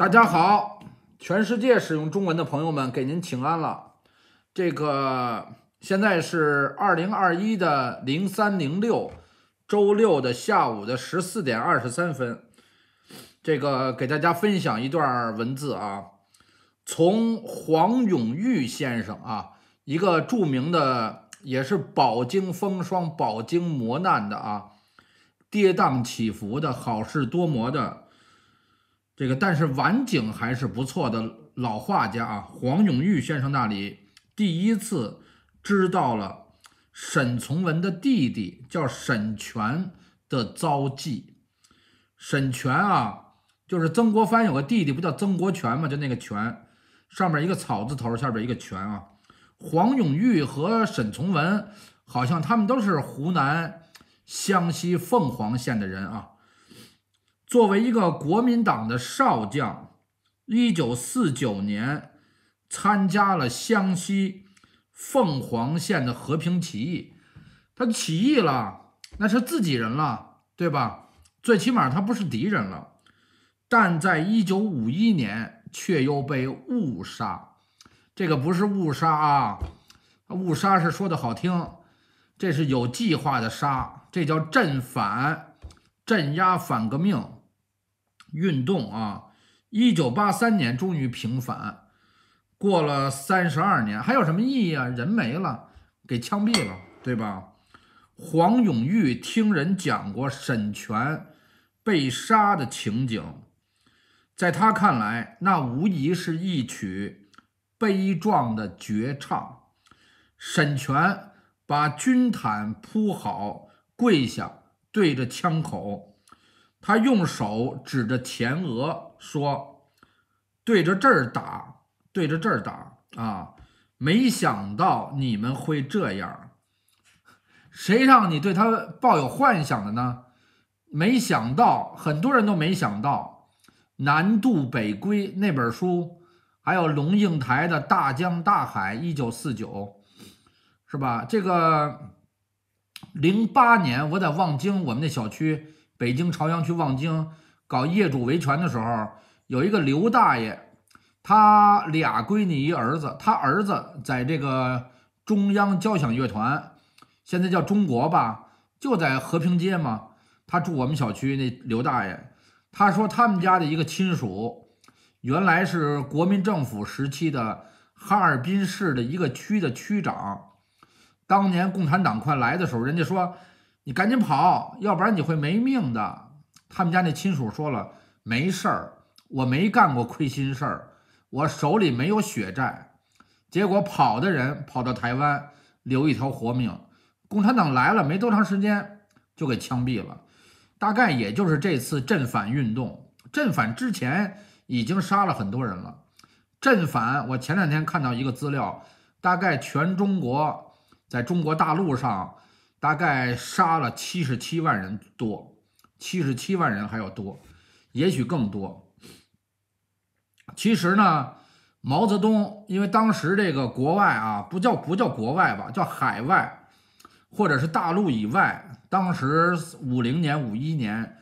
大家好，全世界使用中文的朋友们给您请安了。这个现在是二零二一的零三零六，周六的下午的十四点二十三分。这个给大家分享一段文字啊，从黄永玉先生啊，一个著名的，也是饱经风霜、饱经磨难的啊，跌宕起伏的好事多磨的。这个但是晚景还是不错的老画家啊，黄永玉先生那里第一次知道了沈从文的弟弟叫沈荃的遭际。沈荃啊，就是曾国藩有个弟弟不叫曾国荃嘛，就那个荃上面一个草字头，下边一个荃啊。黄永玉和沈从文好像他们都是湖南湘西凤凰县的人啊。作为一个国民党的少将，一九四九年参加了湘西凤凰县的和平起义，他起义了，那是自己人了，对吧？最起码他不是敌人了。但在一九五一年却又被误杀，这个不是误杀啊，误杀是说的好听，这是有计划的杀，这叫镇反、镇压反革命。运动啊！一九八三年终于平反，过了三十二年，还有什么意义啊？人没了，给枪毙了，对吧？黄永玉听人讲过沈泉被杀的情景，在他看来，那无疑是一曲悲壮的绝唱。沈泉把军毯铺好，跪下，对着枪口。他用手指着前额说：“对着这儿打，对着这儿打啊！没想到你们会这样。谁让你对他抱有幻想的呢？没想到，很多人都没想到。南渡北归那本书，还有龙应台的《大江大海》，一九四九，是吧？这个零八年我在望京，我们那小区。”北京朝阳区望京搞业主维权的时候，有一个刘大爷，他俩闺女一儿子，他儿子在这个中央交响乐团，现在叫中国吧，就在和平街嘛。他住我们小区那刘大爷，他说他们家的一个亲属，原来是国民政府时期的哈尔滨市的一个区的区长，当年共产党快来的时候，人家说。你赶紧跑，要不然你会没命的。他们家那亲属说了，没事儿，我没干过亏心事儿，我手里没有血债。结果跑的人跑到台湾，留一条活命。共产党来了没多长时间，就给枪毙了。大概也就是这次镇反运动，镇反之前已经杀了很多人了。镇反，我前两天看到一个资料，大概全中国在中国大陆上。大概杀了七十七万人多，七十七万人还要多，也许更多。其实呢，毛泽东因为当时这个国外啊，不叫不叫国外吧，叫海外，或者是大陆以外。当时五零年、五一年，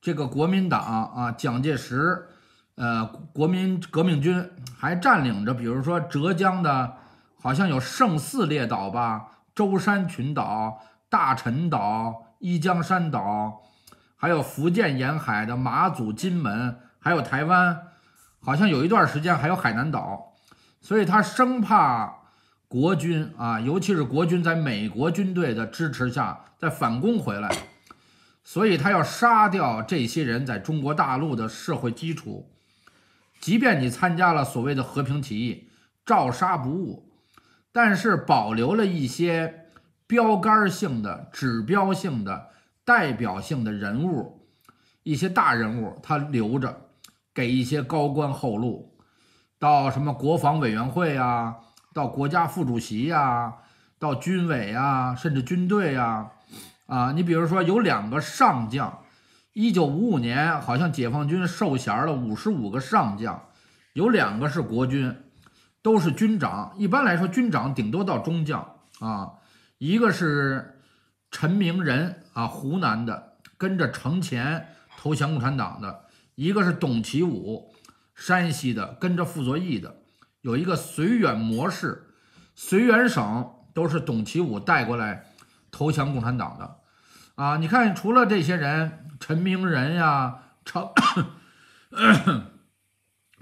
这个国民党啊，蒋介石，呃，国民革命军还占领着，比如说浙江的，好像有嵊泗列岛吧，舟山群岛。大陈岛、一江山岛，还有福建沿海的马祖、金门，还有台湾，好像有一段时间还有海南岛。所以他生怕国军啊，尤其是国军在美国军队的支持下再反攻回来，所以他要杀掉这些人在中国大陆的社会基础。即便你参加了所谓的和平起义，照杀不误，但是保留了一些。标杆性的、指标性的、代表性的人物，一些大人物，他留着给一些高官厚禄，到什么国防委员会啊，到国家副主席呀，到军委呀，甚至军队呀，啊，你比如说有两个上将，一九五五年好像解放军授衔了五十五个上将，有两个是国军，都是军长。一般来说，军长顶多到中将啊。一个是陈明仁啊，湖南的，跟着程潜投降共产党的；一个是董其武，山西的，跟着傅作义的。有一个绥远模式，绥远省都是董其武带过来投降共产党的。啊，你看，除了这些人，陈明仁呀，程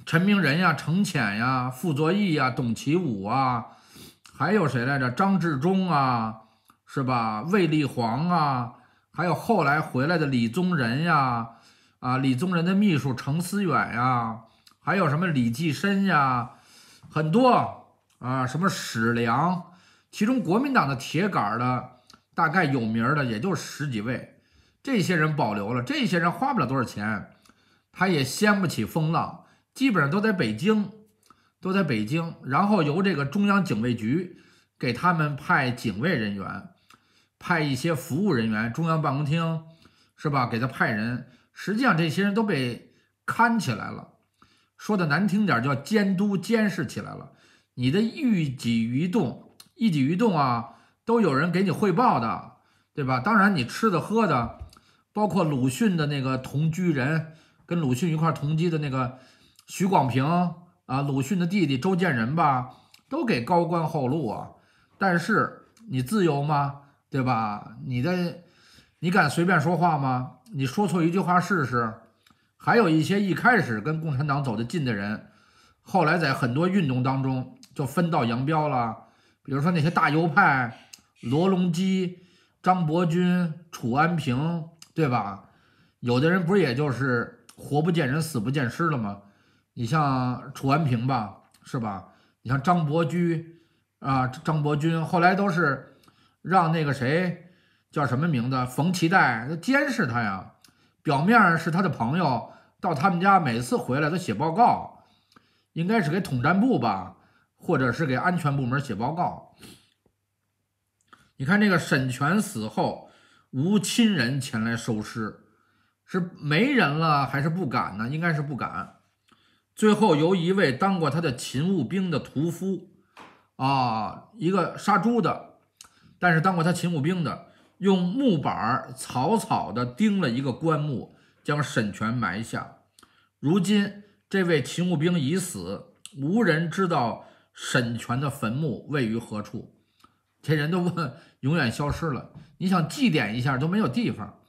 陈明仁呀，程潜呀，傅作义呀，董其武啊。还有谁来着？张治中啊，是吧？卫立煌啊，还有后来回来的李宗仁呀，啊，李宗仁的秘书程思远呀，还有什么李济深呀，很多啊，什么史良，其中国民党的铁杆的，大概有名的也就十几位，这些人保留了，这些人花不了多少钱，他也掀不起风浪，基本上都在北京。都在北京，然后由这个中央警卫局给他们派警卫人员，派一些服务人员，中央办公厅是吧？给他派人，实际上这些人都被看起来了，说的难听点叫监督监视起来了，你的一举一动，一举一动啊，都有人给你汇报的，对吧？当然你吃的喝的，包括鲁迅的那个同居人，跟鲁迅一块同居的那个许广平。啊，鲁迅的弟弟周建人吧，都给高官厚禄啊。但是你自由吗？对吧？你的，你敢随便说话吗？你说错一句话试试。还有一些一开始跟共产党走得近的人，后来在很多运动当中就分道扬镳了。比如说那些大右派，罗隆基、张伯钧、楚安平，对吧？有的人不是也就是活不见人，死不见尸了吗？你像楚安平吧，是吧？你像张伯驹，啊，张伯钧后来都是让那个谁叫什么名字？冯其代监视他呀。表面是他的朋友，到他们家每次回来都写报告，应该是给统战部吧，或者是给安全部门写报告。你看这个沈泉死后，无亲人前来收尸，是没人了还是不敢呢？应该是不敢。最后由一位当过他的勤务兵的屠夫，啊，一个杀猪的，但是当过他勤务兵的，用木板草草的钉了一个棺木，将沈泉埋下。如今这位勤务兵已死，无人知道沈泉的坟墓位于何处。这人都问，永远消失了，你想祭奠一下都没有地方，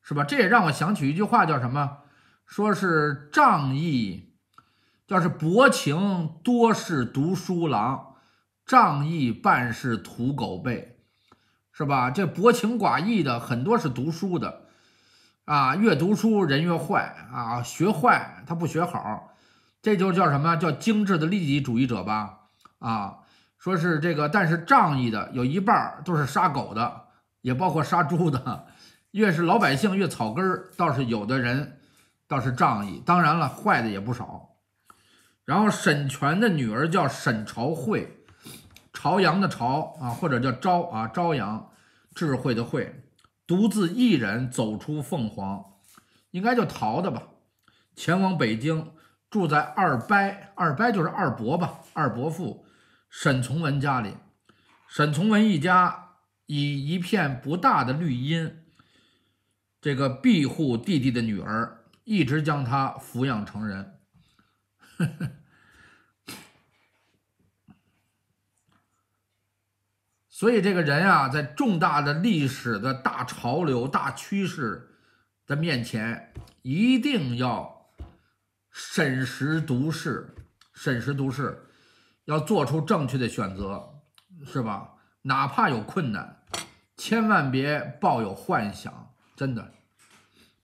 是吧？这也让我想起一句话，叫什么？说是仗义。要是薄情多是读书郎，仗义半是土狗辈，是吧？这薄情寡义的很多是读书的，啊，越读书人越坏啊，学坏他不学好，这就叫什么叫精致的利己主义者吧？啊，说是这个，但是仗义的有一半都是杀狗的，也包括杀猪的，越是老百姓越草根倒是有的人倒是仗义，当然了，坏的也不少。然后，沈泉的女儿叫沈朝慧，朝阳的朝啊，或者叫朝啊，朝阳，智慧的慧，独自一人走出凤凰，应该叫逃的吧，前往北京，住在二伯二伯就是二伯吧，二伯父沈从文家里，沈从文一家以一片不大的绿荫，这个庇护弟弟的女儿，一直将他抚养成人。呵 呵所以这个人啊，在重大的历史的大潮流、大趋势的面前，一定要审时度势，审时度势，要做出正确的选择，是吧？哪怕有困难，千万别抱有幻想，真的。